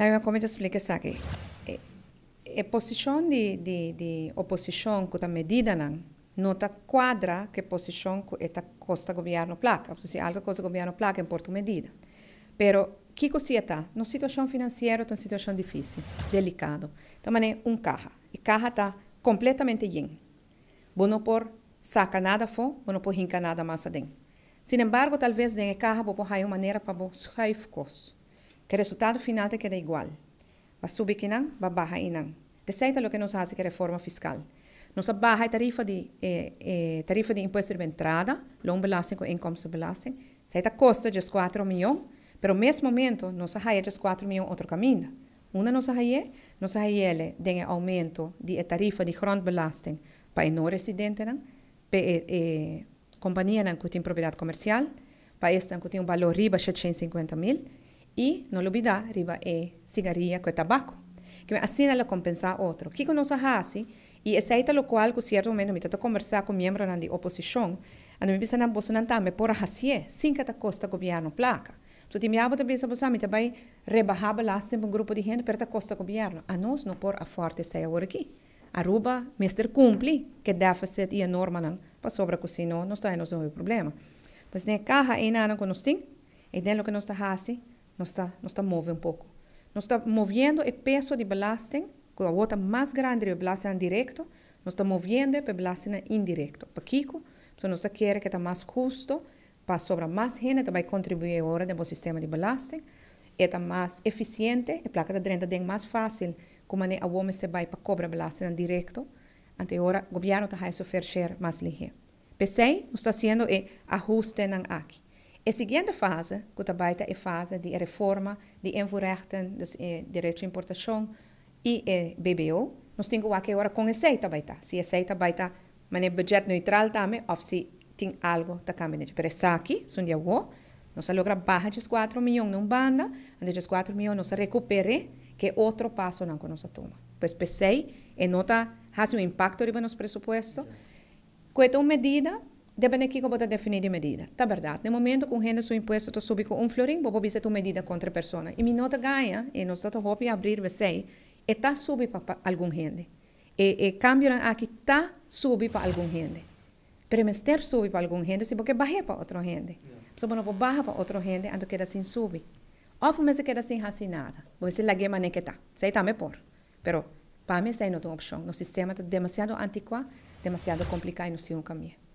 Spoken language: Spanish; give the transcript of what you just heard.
Lá eu como te explico, sabe? Eh, a eh, posição de, de, de oposição com esta medida não, não está quadra que a posição que esta costa governo placa, se seja, algo costa governo placa importa Porto Medida. Pero que você está? Numa situação financeira, está em situação difícil, delicado. Então, é un caixa. E caixa está completamente yen. Bono por saca nada fo, bono por rinca nada massa den. Sin embargo, talvez den caixa, vou por uma maneira para vos raifcos. que resultado final te queda igual. Va subir que não, va bajar e não. Deceita lo que nos hace que reforma fiscal. Nos baja tarifa de, eh, eh, tarifa de imposto de entrada, long belasting com inkomsten belasting. Seita custa de 4 milhões, pero mesmo momento nos haia de 4 milhões outro caminho. Una nos haia, nos haia ele den aumento de tarifa de grondbelasting para não residentes, para eh, eh companhias que têm propriedade comercial, para estas que têm um valor riba de 750 mil, Y no lo olvidar, arriba es eh, cigarrilla con tabaco. Que así no lo compensa otro. ¿Qué nos así Y es ahí lo cual, en cierto momento, me trato conversar con miembros de la oposición, a me piensan en Bolsonaro, me por así, sin que te costa gobierno placa. Entonces, mi abuelo también sabe, también rebajaba la un grupo de gente, pero te costa gobierno. A ah, nosotros no por a fuerte estar ahora aquí. Aruba, Mr. Cumpli, que déficit y enorme nan, para sobre pues, si no no está en nuestro problema. Pues en caja, en con y de lo que nos está haciendo, nos está, moviendo está moviendo un poco. Nos está moviendo el peso de blasting, con la gota más grande de blasting directo, nos está moviendo el blasting indirecto. Para Kiko, se nos quiere que está más justo, para sobra más gente, va a ahora en el sistema de blasting, está más eficiente, la placa de drena es más fácil, como el hombre se va para cobrar blasting directo, ante ahora el gobierno está haciendo su fair share más ligero. nos está haciendo el ajuste en aquí. A seguinte fase, que é a fase de reforma de envorechten, dus eh, direito de importação e eh, BBO. Nós temos aqui agora com aceita baita. Se aceita baita, mas é budget neutral também, ou se tem algo da câmara de aqui, são de algo. Nós logra baixar esses 4 milhões numa banda, e esses 4 milhões nós recuperamos, que é outro passo que nós tomamos. Pois pensei, e nota, faz um impacto no nosso pressuposto. Com esta medida, Depende aquí como está definir a medida. verdad. verdad. el momento un renda su impuesto está un florín, vos podés hacer tu medida contra personas. Y mi nota nota y eh, nosotros vamos a abrir y está subiendo para algún gente. Y eh, eh, cambio aquí está subiendo para algún gente. Pero me está subiendo para algún gente, se porque bajé para otro gente. Entonces, bueno, voy a bajar para otro gente, ando queda sin subir. Ou me se queda sin racinada. Voy a decir la que está. Se está me por. Pero para mí, no es una opción. El sistema está demasiado anticuado, demasiado complicado y no sigue un camino.